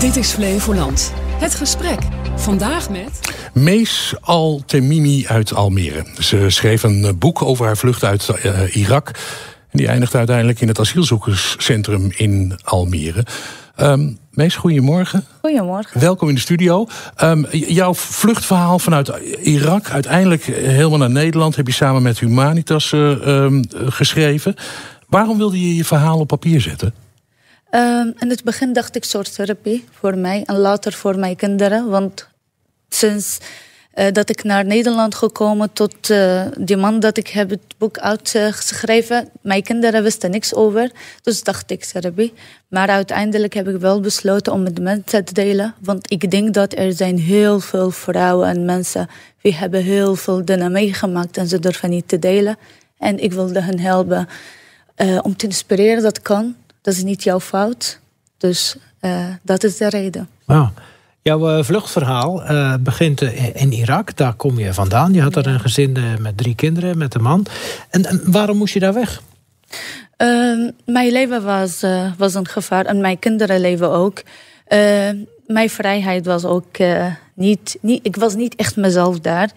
Dit is Flevoland. Het gesprek. Vandaag met. Mees Al-Temimi uit Almere. Ze schreef een eh, boek over haar vlucht uit eh, Irak. En die eindigt uiteindelijk in het asielzoekerscentrum in Almere. Ehm, Mees, goedemorgen. Goedemorgen. Welkom in de studio. Ehm, jouw vluchtverhaal vanuit Irak, uiteindelijk helemaal naar Nederland, heb je samen met Humanitas eh, ehm, geschreven. Waarom wilde je je verhaal op papier zetten? Ehm, in het begin dacht ik soort therapie voor mij en later voor mijn kinderen. Want sinds eh, dat ik naar Nederland gekomen tot eh, die man dat ik heb het boek uitgeschreven, uh, mijn kinderen wisten niks over. Dus dacht ik therapie. Maar uiteindelijk heb ik wel besloten om het mensen te delen. Want ik denk dat er zijn heel veel vrouwen en mensen die hebben heel veel dingen meegemaakt en ze durven niet te delen. En ik wilde hen helpen eh, om te inspireren, dat kan. Dat is niet jouw fout. Dus eh, dat is de reden. Nou, jouw eh, vluchtverhaal eh, begint in Irak. Daar kom je vandaan. Je had daar een gezin met drie kinderen, met een man. En, waarom moest je daar weg? Ehm, mijn leven was, was een gevaar en mijn kinderen leven ook. Ehm, mijn vrijheid was ook niet, niet. Ik was niet echt mezelf daar.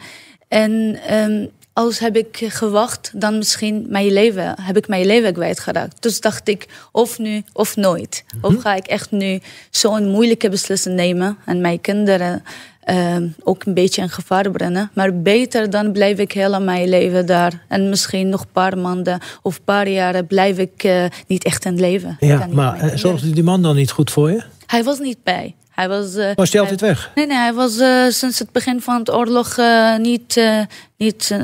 En ehm, als heb ik gewacht, dan misschien mijn leven, heb ik mijn leven kwijtgeraakt. Dus dacht ik, of nu of nooit. Mhm. Of ga ik echt nu zo'n moeilijke beslissing nemen en mijn kinderen ehm, ook een beetje in gevaar brengen. Maar beter dan blijf ik heel mijn leven daar. En misschien nog een paar maanden of een paar jaren blijf ik eh, niet echt in leven. Ja, maar eh, zorgde die man dan niet goed voor je? Hij was niet bij. Hij was. Uh, hij altijd weg? Nee, nee, hij was eh, sinds het begin van het oorlog eh, niet, niet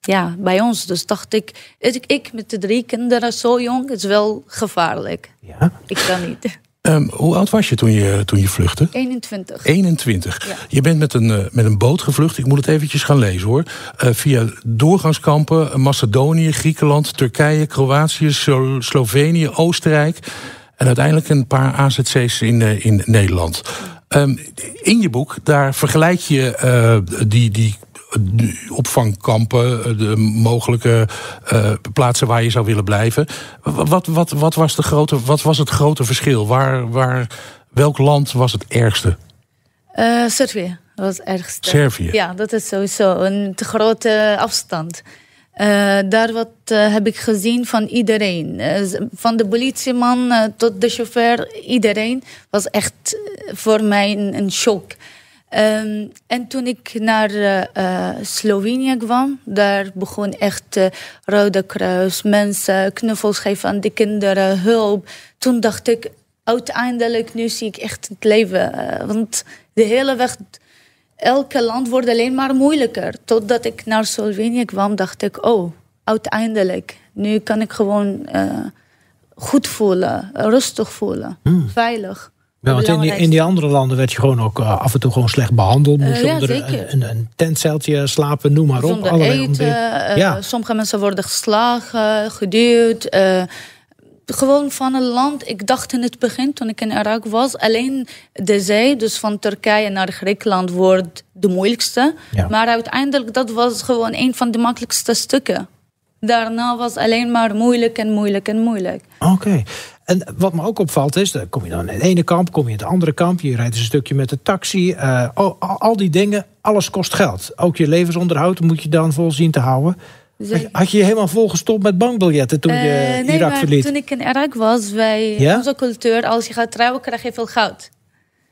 ja, bij ons. Dus dacht ik, ik, ik met de drie kinderen zo jong is wel gevaarlijk. Ja. Ik kan niet. Ehm, hoe oud was je toen je, toen je vluchtte? 21. 21. Je bent met een, met een boot gevlucht. Ik moet het eventjes gaan lezen hoor. via doorgangskampen, Macedonië, Griekenland, Turkije, Kroatië, Slovenië, Oostenrijk. En uiteindelijk een paar AZC's in, eh, in Nederland. Ehm, in je boek, daar vergelijk je eh, die, die opvangkampen, eh, de mogelijke plaatsen waar je zou willen blijven. Wat, wat, wat, was, de grote, wat was het grote verschil? Waar, waar, welk land was het ergste? Uh, Servië was het ergste. Servië? Ja, dat is sowieso een te grote afstand. Eh, daar wat eh, heb ik gezien van iedereen. Eh, van de politieman tot de chauffeur, iedereen was echt voor mij een, shock. Ehm, en toen ik naar Slovenië kwam, daar begon echt Rode Kruis, mensen, knuffels geven aan de kinderen, hulp. Toen dacht ik, uiteindelijk, nu zie ik echt het leven. want de hele weg elke land wordt alleen maar moeilijker. Totdat ik naar Slovenië kwam, dacht ik, oh, uiteindelijk. Nu kan ik gewoon eh, goed voelen, rustig voelen, hmm. veilig. Ja, want in die, in die, andere landen werd je gewoon ook eh, af en toe gewoon slecht behandeld. Eh, Moest uh, onder een, een, slapen, noem maar op. Zonder eten, ja. sommige mensen worden geslagen, geduwd gewoon van een land. Ik dacht in het begin, toen ik in Irak was, alleen de zee, dus van Turkije naar Griekenland, wordt de moeilijkste. Maar uiteindelijk, dat was gewoon een van de makkelijkste stukken. Daarna was alleen maar moeilijk en moeilijk en moeilijk. Oké. En wat me ook opvalt is, dan kom je dan in het ene kamp, kom je in het andere kamp, je rijdt een stukje met de taxi. Eh, al, al die dingen, alles kost geld. Ook je levensonderhoud moet je dan vol zien te houden. Had je je helemaal volgestopt met bankbiljetten toen je eh, Irak verliet? toen ik in Irak was, wij, onze cultuur, als je gaat trouwen krijg je veel goud.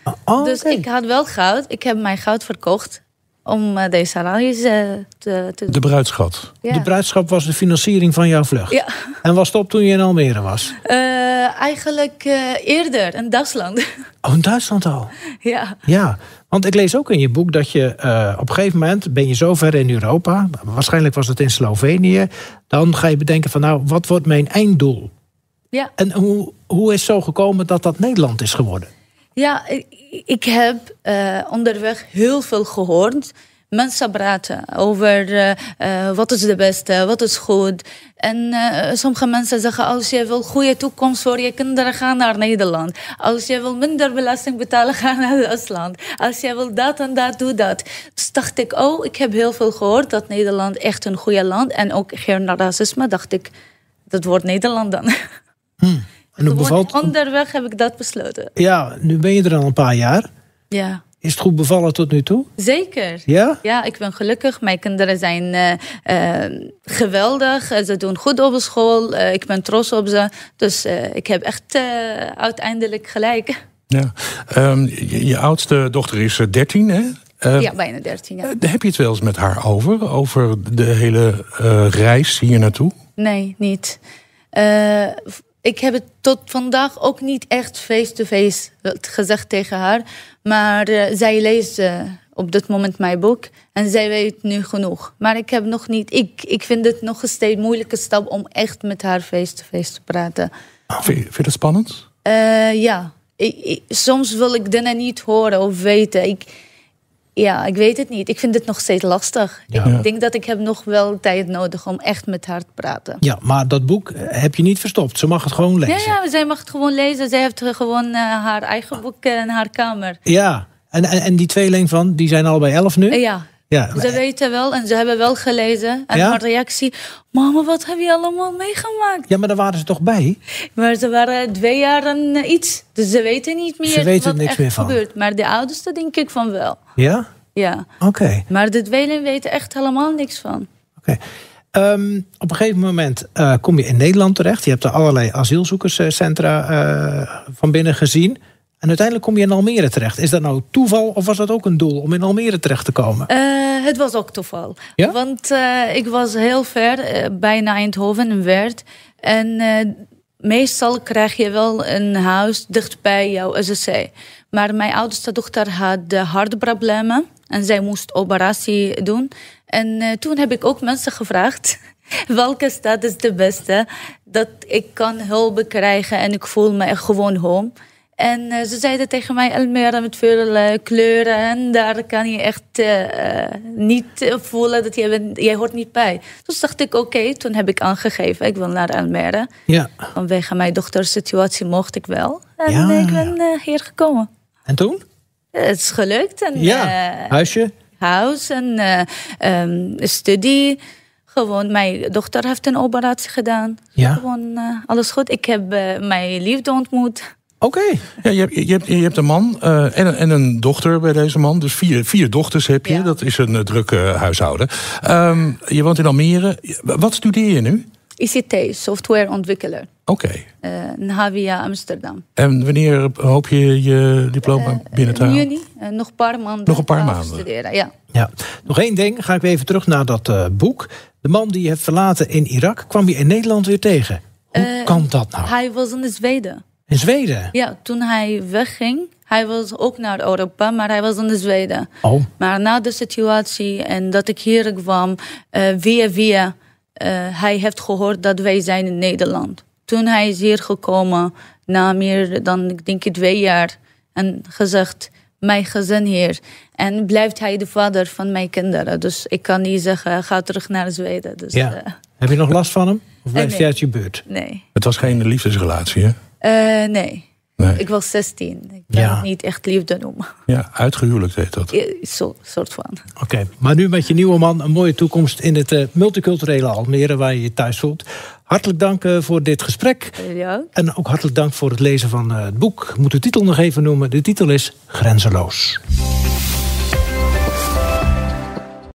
Ah, ah, dus ik had wel goud. Ik heb mijn goud verkocht om eh, deze salaris eh, te, te... De bruidschap. De bruidschap was de financiering van jouw vlucht. Ja. En was het toen je in Almere was? Eh, eigenlijk eh, eerder een Duitsland. Oh, een Duitsland al? Ja. Ja, want ik lees ook in je boek dat je eh, op een gegeven moment ben je zo ver in Europa, waarschijnlijk was het in Slovenië, dan ga je bedenken van nou, wat wordt mijn einddoel? Ja. En hoe, hoe is zo gekomen dat dat Nederland is geworden? Ja, ik, ik heb onderweg heel veel gehoord mensen praten over eh, eh, wat is de beste, wat is goed. En eh, sommige mensen zeggen, als je wil goede toekomst voor je kinderen, ga naar Nederland. Als je wil minder belasting betalen, ga naar Duitsland. Als je wil dat en dat, doe dat. Dus dacht ik, oh, ik heb heel veel gehoord dat Nederland echt een goede land en ook geen racisme. Dacht ik, dat wordt Nederland dan. Hm. En Onderweg heb ik dat besloten. Ja, nu ben je er al een paar jaar. Ja. Is het goed bevallen tot nu toe? Zeker. Ja? Ja, ik ben gelukkig. Mijn kinderen zijn eh, eh, geweldig. Eh, ze doen goed op school. ik ben trots op ze. Dus ik heb echt uiteindelijk gelijk. Ja. Ehm, je, oudste dochter is 13, hè? ja, bijna 13. heb je het wel eens met haar over? Over de hele reis hier naartoe? Nee, niet ik heb het tot vandaag ook niet echt face-to-face eh, gezegd tegen haar. Maar eh, zij leest eh, op dit moment mijn boek en zij weet nu genoeg. Maar ik heb nog niet. Ik, ik vind het nog steeds moeilijke stap om echt met haar face-to-face te praten. Ah, vind, je, vind je dat spannend? ja. Ik, soms wil ik dingen niet horen of weten. Ik, ja, ik weet het niet. Ik vind het nog steeds lastig. Ik denk dat ik heb nog wel tijd nodig om echt met haar te praten. Ja, maar dat boek eh, heb je niet verstopt. Ze mag het gewoon lezen. Ja, ja zij mag het gewoon lezen. Zij heeft gewoon eh, haar eigen boek eh, in haar kamer. Ja, en, en, en die tweeling van, die zijn al bij elf nu? Ja. Ja, ze weten wel en ze hebben wel gelezen. En ja? haar reactie, mama, wat heb je allemaal meegemaakt? Ja, maar daar waren ze toch bij? Maar ze waren twee jaar en eh, iets. Dus ze weten niet meer ze weten wat niks meer van. gebeurt. Maar de oudste denk ik van wel. Ja? Ja. Oké. Maar de tweeling weten echt helemaal niks van. Oké. Ehm, op een gegeven moment eh, kom je in Nederland terecht. Je hebt er allerlei asielzoekerscentra eh, van binnen gezien. En uiteindelijk kom je in Almere terecht. Is dat nou toeval of was dat ook een doel om in Almere terecht te komen? Eh, het was ook toeval. Ja? Want eh, ik was heel ver, eh, bijna Eindhoven en Werd. En meestal krijg je wel een huis dichtbij jouw SSC. Maar mijn oudste dochter had hartproblemen en zij moest operatie doen. En toen heb ik ook mensen gevraagd welke stad is de beste dat ik kan hulp krijgen en ik voel me echt gewoon home. En eh, ze zeiden tegen mij, Almere met veel eh, kleuren. En daar kan je echt eh, niet voelen dat jij, hoort niet bij. Dus dacht ik, oké, toen heb ik aangegeven. Ik wil naar Almere. Ja. Vanwege mijn dochters situatie mocht ik wel. En ik ben hier gekomen. En toen? Het is gelukt. En, ja, huisje? Huis en ehm, studie. Gewoon, mijn dochter heeft een operatie gedaan. Ja. Gewoon alles goed. Ik heb mijn liefde ontmoet. Oké. Ja, je, hebt, je, hebt, je hebt een man eh, en, een, en een dochter bij deze man. Dus vier, vier dochters heb je. Dat is een uh, eh, druk eh, huishouden. Ehm, je woont in Almere. Wat studeer je nu? ICT, softwareontwikkelaar. Oké. Okay. Uh, Havia Amsterdam. En wanneer hoop je je diploma binnen te halen? juni, nog een paar maanden. Nog een paar maanden. Studeren, ja. ja. Nog één ding, ga ik even terug naar dat boek. De man die je hebt verlaten in Irak, kwam je in Nederland weer tegen. Hoe kan dat nou? Hij was in Zweden. In Zweden? Ja, toen hij wegging, hij was ook naar Europa, maar hij was in de Zweden. Oh. Maar na de situatie en dat ik hier kwam, eh, via via, eh, hij heeft gehoord dat wij zijn in Nederland. Toen hij is hier gekomen, na meer dan, ik denk, twee jaar, en gezegd, mijn gezin hier. En blijft hij de vader van mijn kinderen. Dus ik kan niet zeggen, ga terug naar Zweden. Dus, ja. Eh, Heb je nog last van hem? Of blijft nee. hij uit je buurt? Nee. Het was geen liefdesrelatie, hè? Eh, nee. nee. Ik was 16. Ik kan het niet echt liefde noemen. Ja, uitgehuwelijk heet dat. Zo, soort van. Oké, maar nu met je nieuwe man een mooie toekomst in het eh, multiculturele Almere, waar je je thuis voelt. Hartelijk dank eh, voor dit gesprek. En ook hartelijk dank voor het lezen van het boek. Ik moet de titel nog even noemen. De titel is Grenzeloos.